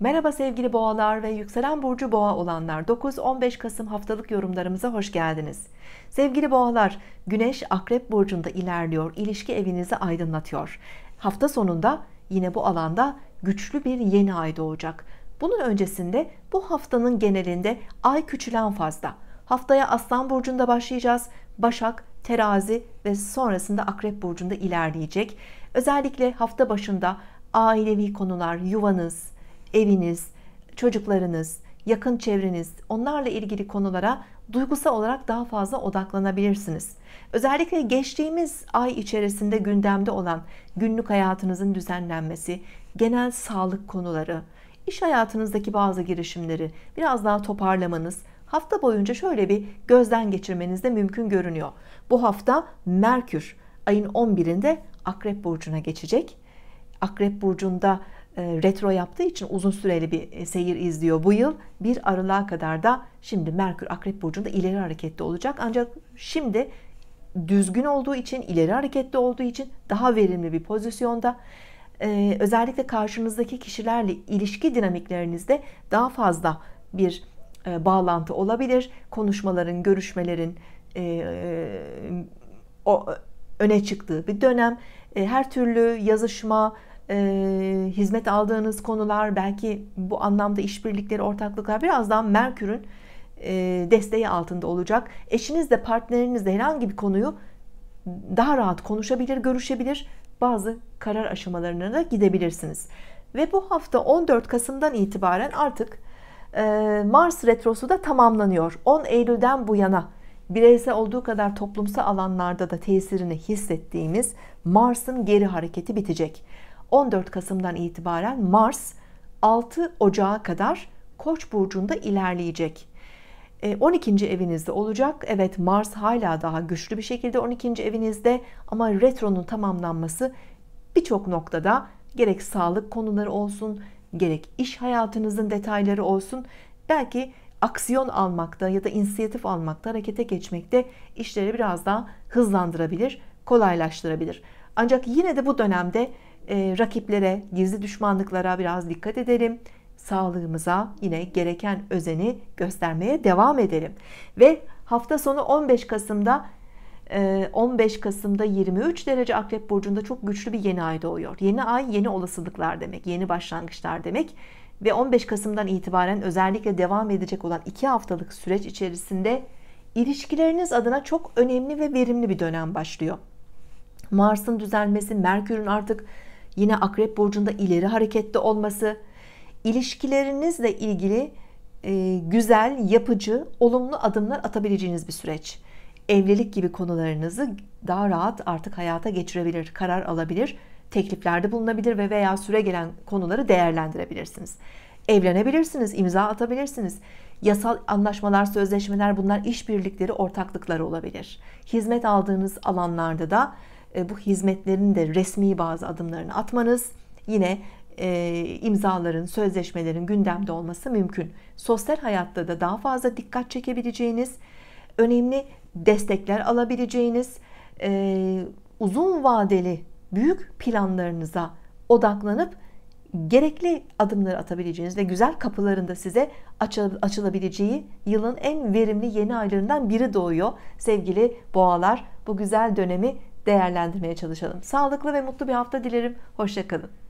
Merhaba sevgili boğalar ve yükselen burcu boğa olanlar 9-15 Kasım haftalık yorumlarımıza hoş geldiniz. Sevgili boğalar güneş akrep burcunda ilerliyor ilişki evinizi aydınlatıyor. Hafta sonunda yine bu alanda güçlü bir yeni ay doğacak. Bunun öncesinde bu haftanın genelinde ay küçülen fazla. Haftaya aslan burcunda başlayacağız. Başak, terazi ve sonrasında akrep burcunda ilerleyecek. Özellikle hafta başında ailevi konular, yuvanız, eviniz, çocuklarınız, yakın çevreniz, onlarla ilgili konulara duygusal olarak daha fazla odaklanabilirsiniz. Özellikle geçtiğimiz ay içerisinde gündemde olan günlük hayatınızın düzenlenmesi, genel sağlık konuları, iş hayatınızdaki bazı girişimleri biraz daha toparlamanız, hafta boyunca şöyle bir gözden geçirmeniz de mümkün görünüyor. Bu hafta Merkür ayın 11'inde Akrep burcuna geçecek. Akrep burcunda e, retro yaptığı için uzun süreli bir e, seyir izliyor bu yıl. bir Aralık'a kadar da şimdi Merkür Akrep Burcu'nda ileri hareketli olacak. Ancak şimdi düzgün olduğu için, ileri hareketli olduğu için daha verimli bir pozisyonda. Ee, özellikle karşınızdaki kişilerle ilişki dinamiklerinizde daha fazla bir e, bağlantı olabilir. Konuşmaların, görüşmelerin e, e, o, öne çıktığı bir dönem. E, her türlü yazışma, e, hizmet aldığınız konular belki bu anlamda işbirlikleri ortaklıklar biraz daha Merkür'ün e, desteği altında olacak. Eşinizle partnerinizle herhangi bir konuyu daha rahat konuşabilir, görüşebilir. Bazı karar aşamalarına da gidebilirsiniz. Ve bu hafta 14 Kasım'dan itibaren artık e, Mars retrosu da tamamlanıyor. 10 Eylül'den bu yana bireysel olduğu kadar toplumsal alanlarda da tesirini hissettiğimiz Mars'ın geri hareketi bitecek. 14 Kasım'dan itibaren Mars 6 Ocağı kadar Koç burcunda ilerleyecek. 12. E, evinizde olacak. Evet Mars hala daha güçlü bir şekilde 12. evinizde ama retronun tamamlanması birçok noktada gerek sağlık konuları olsun, gerek iş hayatınızın detayları olsun belki aksiyon almakta ya da inisiyatif almakta, harekete geçmekte işleri biraz daha hızlandırabilir, kolaylaştırabilir. Ancak yine de bu dönemde e, rakiplere, gizli düşmanlıklara biraz dikkat edelim. Sağlığımıza yine gereken özeni göstermeye devam edelim. Ve hafta sonu 15 Kasım'da 15 e, Kasım'da 23 derece Akrep Burcu'nda çok güçlü bir yeni ay doğuyor. Yeni ay yeni olasılıklar demek, yeni başlangıçlar demek. Ve 15 Kasım'dan itibaren özellikle devam edecek olan 2 haftalık süreç içerisinde ilişkileriniz adına çok önemli ve verimli bir dönem başlıyor. Mars'ın düzelmesi, Merkür'ün artık yine akrep burcunda ileri hareketli olması ilişkilerinizle ilgili e, güzel yapıcı olumlu adımlar atabileceğiniz bir süreç evlilik gibi konularınızı daha rahat artık hayata geçirebilir karar alabilir tekliflerde bulunabilir ve veya süre gelen konuları değerlendirebilirsiniz evlenebilirsiniz imza atabilirsiniz yasal anlaşmalar sözleşmeler bunlar işbirlikleri ortaklıkları olabilir hizmet aldığınız alanlarda da e, bu hizmetlerin de resmi bazı adımlarını atmanız yine e, imzaların, sözleşmelerin gündemde olması mümkün. Sosyal hayatta da daha fazla dikkat çekebileceğiniz, önemli destekler alabileceğiniz, e, uzun vadeli büyük planlarınıza odaklanıp gerekli adımları atabileceğiniz ve güzel kapıların da size açılabileceği yılın en verimli yeni aylarından biri doğuyor. Sevgili boğalar bu güzel dönemi değerlendirmeye çalışalım. Sağlıklı ve mutlu bir hafta dilerim. Hoşçakalın.